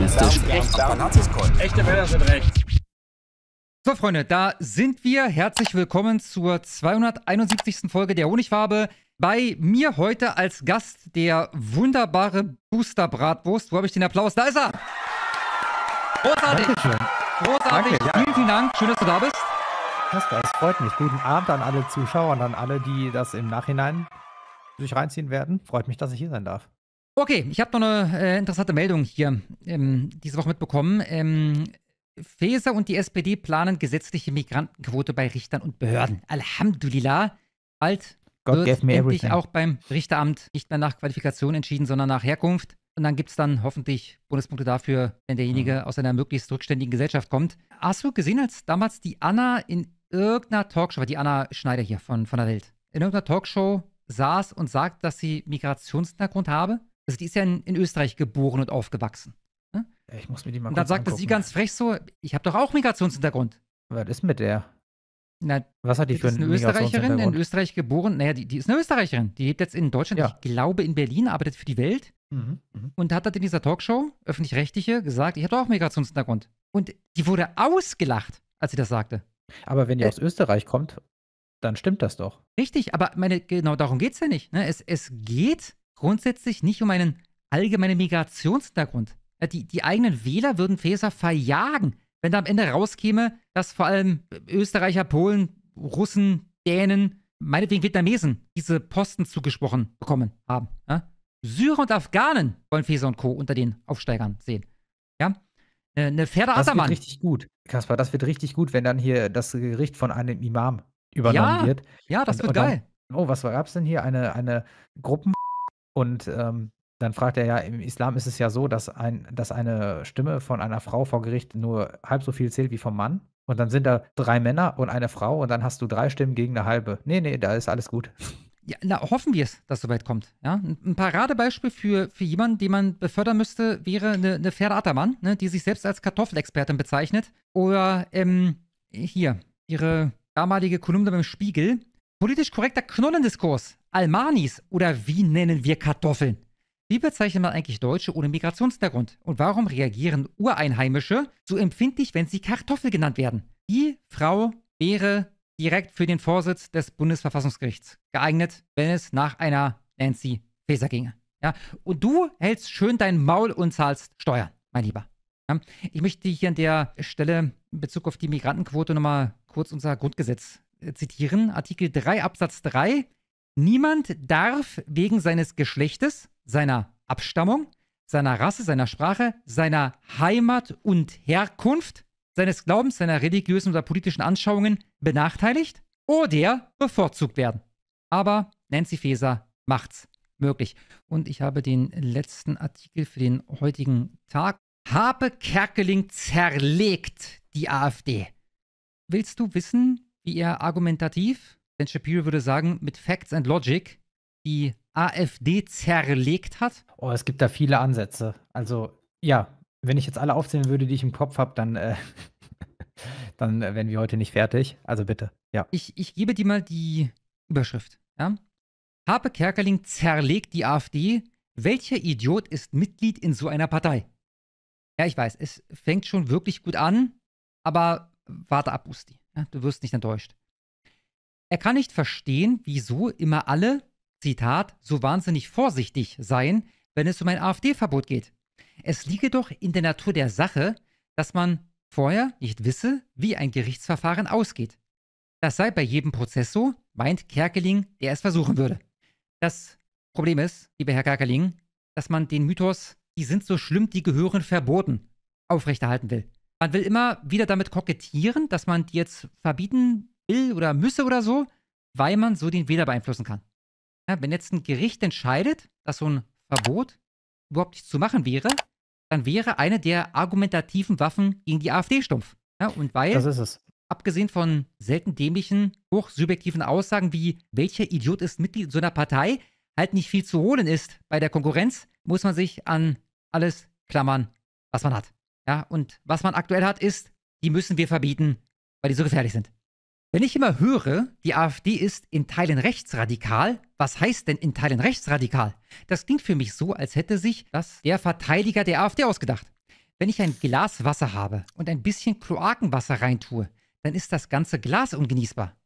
extremistisch. Echte Männer sind rechts. So, Freunde, da sind wir. Herzlich willkommen zur 271. Folge der Honigfarbe. Bei mir heute als Gast der wunderbare Booster Bratwurst. Wo habe ich den Applaus? Da ist er! Großartig! Dankeschön. Großartig! Danke, ja. Vielen, vielen Dank. Schön, dass du da bist. Das, es freut mich. Guten Abend an alle Zuschauer und an alle, die das im Nachhinein sich reinziehen werden. Freut mich, dass ich hier sein darf. Okay, ich habe noch eine äh, interessante Meldung hier ähm, diese Woche mitbekommen. Ähm, Faeser und die SPD planen gesetzliche Migrantenquote bei Richtern und Behörden. Alhamdulillah, bald God wird endlich everything. auch beim Richteramt nicht mehr nach Qualifikation entschieden, sondern nach Herkunft. Und dann gibt es dann hoffentlich Bundespunkte dafür, wenn derjenige mhm. aus einer möglichst rückständigen Gesellschaft kommt. Hast du gesehen, als damals die Anna in irgendeiner Talkshow, die Anna Schneider hier von, von der Welt, in irgendeiner Talkshow saß und sagt, dass sie Migrationshintergrund habe? Also die ist ja in, in Österreich geboren und aufgewachsen. Ne? Ich muss mir die mal Und dann sagte sie ganz frech so, ich habe doch auch Migrationshintergrund. Was ist mit der? Na, Was hat die für einen eine Österreicherin, in Österreich geboren. Naja, die, die, ist eine Österreicherin. Die lebt jetzt in Deutschland, ja. ich glaube in Berlin, arbeitet für die Welt. Mhm, mhm. und hat dann in dieser Talkshow, öffentlich-rechtliche, gesagt, ich habe doch auch Migrationshintergrund. Und die wurde ausgelacht, als sie das sagte. Aber wenn die äh, aus Österreich kommt, dann stimmt das doch. Richtig, aber meine, genau darum geht es ja nicht. Ne? Es, es geht grundsätzlich nicht um einen allgemeinen Migrationshintergrund. Äh, die, die eigenen Wähler würden Faeser verjagen, wenn da am Ende rauskäme, dass vor allem Österreicher, Polen, Russen, Dänen, meinetwegen Vietnamesen diese Posten zugesprochen bekommen haben. Ja? Syrer und Afghanen wollen Faeser und Co. unter den Aufsteigern sehen. Ja? Äh, eine Pferde Das wird richtig gut, Kaspar. Das wird richtig gut, wenn dann hier das Gericht von einem Imam übernommen ja, wird. Ja, das und, wird und geil. Dann, oh, was gab es denn hier? Eine, eine Gruppen und ähm, dann fragt er ja, im Islam ist es ja so, dass, ein, dass eine Stimme von einer Frau vor Gericht nur halb so viel zählt wie vom Mann. Und dann sind da drei Männer und eine Frau und dann hast du drei Stimmen gegen eine halbe. Nee, nee, da ist alles gut. Ja, na, hoffen wir es, dass es soweit kommt. Ja? Ein Paradebeispiel für, für jemanden, den man befördern müsste, wäre eine, eine Ferda Attermann, ne, die sich selbst als Kartoffelexpertin bezeichnet. Oder ähm, hier, ihre damalige Kolumne beim Spiegel. Politisch korrekter Knollendiskurs Almanis oder wie nennen wir Kartoffeln? Wie bezeichnet man eigentlich Deutsche ohne Migrationshintergrund? Und warum reagieren Ureinheimische so empfindlich, wenn sie Kartoffel genannt werden? Die Frau wäre direkt für den Vorsitz des Bundesverfassungsgerichts geeignet, wenn es nach einer Nancy Faeser ginge. Ja? Und du hältst schön dein Maul und zahlst Steuern, mein Lieber. Ja? Ich möchte hier an der Stelle in Bezug auf die Migrantenquote nochmal kurz unser Grundgesetz äh, zitieren. Artikel 3 Absatz 3 Niemand darf wegen seines Geschlechtes, seiner Abstammung, seiner Rasse, seiner Sprache, seiner Heimat und Herkunft, seines Glaubens, seiner religiösen oder politischen Anschauungen benachteiligt oder bevorzugt werden. Aber Nancy Faeser macht's möglich. Und ich habe den letzten Artikel für den heutigen Tag. Habe Kerkeling zerlegt die AfD. Willst du wissen, wie er argumentativ denn Shapiro würde sagen, mit Facts and Logic die AfD zerlegt hat. Oh, es gibt da viele Ansätze. Also ja, wenn ich jetzt alle aufzählen würde, die ich im Kopf habe, dann, äh, dann äh, wären wir heute nicht fertig. Also bitte, ja. Ich, ich gebe dir mal die Überschrift. Ja? Habe Kerkeling zerlegt die AfD. Welcher Idiot ist Mitglied in so einer Partei? Ja, ich weiß, es fängt schon wirklich gut an, aber warte ab, Usti. Ja? Du wirst nicht enttäuscht. Er kann nicht verstehen, wieso immer alle, Zitat, so wahnsinnig vorsichtig seien, wenn es um ein AfD-Verbot geht. Es liege doch in der Natur der Sache, dass man vorher nicht wisse, wie ein Gerichtsverfahren ausgeht. Das sei bei jedem Prozess so, meint Kerkeling, der es versuchen würde. Das Problem ist, lieber Herr Kerkeling, dass man den Mythos, die sind so schlimm, die gehören verboten, aufrechterhalten will. Man will immer wieder damit kokettieren, dass man die jetzt verbieten will oder müsse oder so, weil man so den Wähler beeinflussen kann. Ja, wenn jetzt ein Gericht entscheidet, dass so ein Verbot überhaupt nicht zu machen wäre, dann wäre eine der argumentativen Waffen gegen die AfD stumpf. Ja, und weil, das ist es. abgesehen von selten dämlichen, hochsubjektiven Aussagen wie, welcher Idiot ist Mitglied so einer Partei, halt nicht viel zu holen ist bei der Konkurrenz, muss man sich an alles klammern, was man hat. Ja, und was man aktuell hat, ist, die müssen wir verbieten, weil die so gefährlich sind. Wenn ich immer höre, die AfD ist in Teilen rechtsradikal, was heißt denn in Teilen rechtsradikal? Das klingt für mich so, als hätte sich das der Verteidiger der AfD ausgedacht. Wenn ich ein Glas Wasser habe und ein bisschen Kloakenwasser reintue, dann ist das ganze Glas ungenießbar.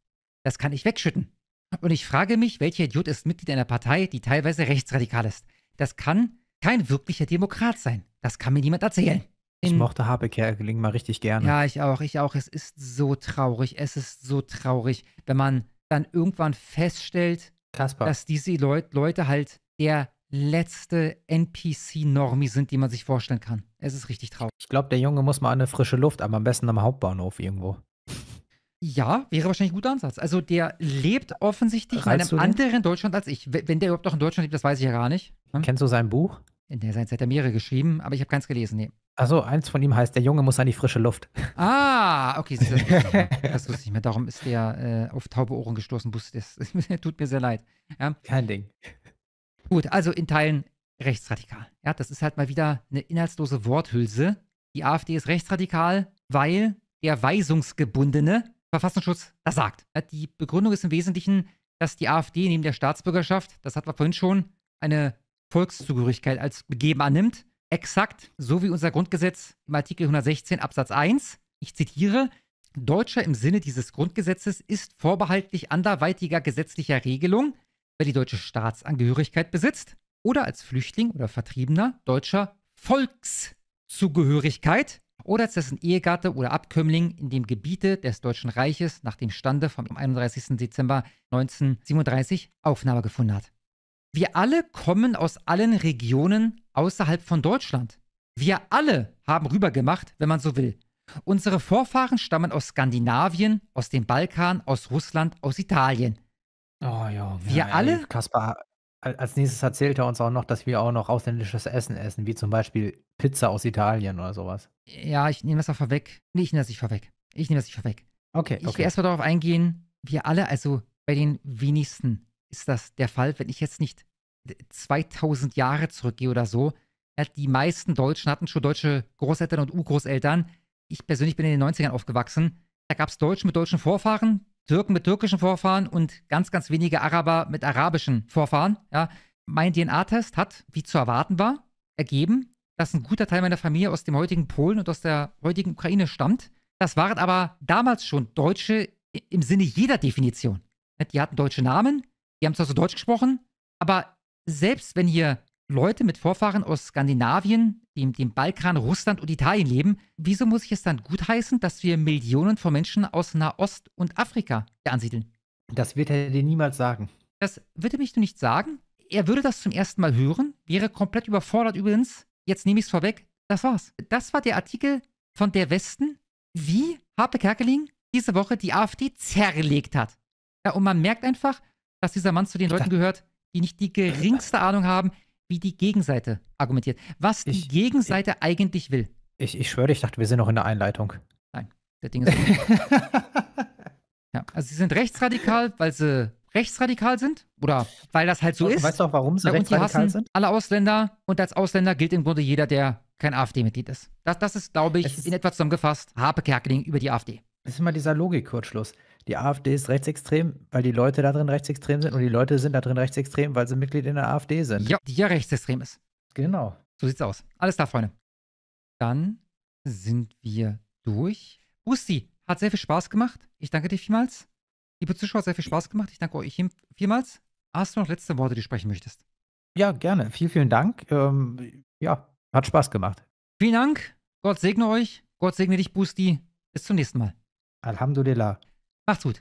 Das kann ich wegschütten. Und ich frage mich, welcher Idiot ist Mitglied einer Partei, die teilweise rechtsradikal ist. Das kann kein wirklicher Demokrat sein. Das kann mir niemand erzählen. Ich mochte Habe Kerkeling mal richtig gerne. Ja, ich auch, ich auch. Es ist so traurig, es ist so traurig, wenn man dann irgendwann feststellt, Kasper. dass diese Leut, Leute halt der letzte npc normi sind, die man sich vorstellen kann. Es ist richtig traurig. Ich glaube, der Junge muss mal an eine frische Luft, aber am besten am Hauptbahnhof irgendwo. Ja, wäre wahrscheinlich ein guter Ansatz. Also der lebt offensichtlich Reizt in einem anderen Deutschland als ich. Wenn der überhaupt noch in Deutschland lebt, das weiß ich ja gar nicht. Hm? Kennst du sein Buch? In der Zeit hat er mehrere geschrieben, aber ich habe keins gelesen, nee. Also eins von ihm heißt, der Junge muss an die frische Luft. Ah, okay. Das, das wusste ich mir. Darum ist der äh, auf taube Ohren gestoßen. Das, tut mir sehr leid. Ja. Kein Ding. Gut, also in Teilen rechtsradikal. Ja, das ist halt mal wieder eine inhaltslose Worthülse. Die AfD ist rechtsradikal, weil der weisungsgebundene Verfassungsschutz das sagt. Die Begründung ist im Wesentlichen, dass die AfD neben der Staatsbürgerschaft, das hatten wir vorhin schon, eine Volkszugehörigkeit als gegeben annimmt exakt so wie unser Grundgesetz im Artikel 116 Absatz 1. Ich zitiere, Deutscher im Sinne dieses Grundgesetzes ist vorbehaltlich anderweitiger gesetzlicher Regelung, wer die deutsche Staatsangehörigkeit besitzt oder als Flüchtling oder Vertriebener deutscher Volkszugehörigkeit oder als dessen Ehegatte oder Abkömmling in dem Gebiete des Deutschen Reiches nach dem Stande vom 31. Dezember 1937 Aufnahme gefunden hat. Wir alle kommen aus allen Regionen außerhalb von Deutschland. Wir alle haben rübergemacht, wenn man so will. Unsere Vorfahren stammen aus Skandinavien, aus dem Balkan, aus Russland, aus Italien. Oh ja, wir ja, alle. Kaspar, als nächstes erzählt er uns auch noch, dass wir auch noch ausländisches Essen essen, wie zum Beispiel Pizza aus Italien oder sowas. Ja, ich nehme das mal vorweg. Nee, ich nehme das nicht vorweg. Ich nehme das nicht vorweg. Okay. Ich okay. will erstmal darauf eingehen, wir alle, also bei den wenigsten ist das der Fall, wenn ich jetzt nicht 2000 Jahre zurückgehe oder so. Die meisten Deutschen hatten schon deutsche Großeltern und U-Großeltern. Ich persönlich bin in den 90ern aufgewachsen. Da gab es Deutschen mit deutschen Vorfahren, Türken mit türkischen Vorfahren und ganz, ganz wenige Araber mit arabischen Vorfahren. Ja. Mein DNA-Test hat, wie zu erwarten war, ergeben, dass ein guter Teil meiner Familie aus dem heutigen Polen und aus der heutigen Ukraine stammt. Das waren aber damals schon Deutsche im Sinne jeder Definition. Die hatten deutsche Namen, die haben zwar so Deutsch gesprochen, aber selbst wenn hier Leute mit Vorfahren aus Skandinavien, dem, dem Balkan, Russland und Italien leben, wieso muss ich es dann gutheißen, dass wir Millionen von Menschen aus Nahost und Afrika hier ansiedeln? Das wird er dir niemals sagen. Das wird er mich nur nicht sagen. Er würde das zum ersten Mal hören, wäre komplett überfordert übrigens. Jetzt nehme ich es vorweg. Das war's. Das war der Artikel von der Westen, wie Harpe Kerkeling diese Woche die AfD zerlegt hat. Ja, und man merkt einfach, dass dieser Mann zu den Leuten gehört, die nicht die geringste Ahnung haben, wie die Gegenseite argumentiert. Was die ich, Gegenseite ich, eigentlich will. Ich, ich schwöre, ich dachte, wir sind noch in der Einleitung. Nein, das Ding ist. ja, also sie sind rechtsradikal, weil sie rechtsradikal sind oder weil das halt so weißt ist. Weißt du auch, warum sie ja, rechtsradikal sind? Alle Ausländer und als Ausländer gilt im Grunde jeder, der kein AfD-Mitglied ist. Das, das ist, glaube ich, ist in etwa zusammengefasst Harpe Kerkeling über die AfD. Das ist immer dieser Logikkurzschluss die AfD ist rechtsextrem, weil die Leute da drin rechtsextrem sind und die Leute sind da drin rechtsextrem, weil sie Mitglied in der AfD sind. Ja, die ja rechtsextrem ist. Genau. So sieht's aus. Alles klar, Freunde. Dann sind wir durch. Busti, hat sehr viel Spaß gemacht. Ich danke dir vielmals. Liebe Zuschauer, hat sehr viel Spaß gemacht. Ich danke euch vielmals. Hast du noch letzte Worte, die du sprechen möchtest? Ja, gerne. Vielen, vielen Dank. Ähm, ja, hat Spaß gemacht. Vielen Dank. Gott segne euch. Gott segne dich, Busti. Bis zum nächsten Mal. Alhamdulillah. Macht's gut.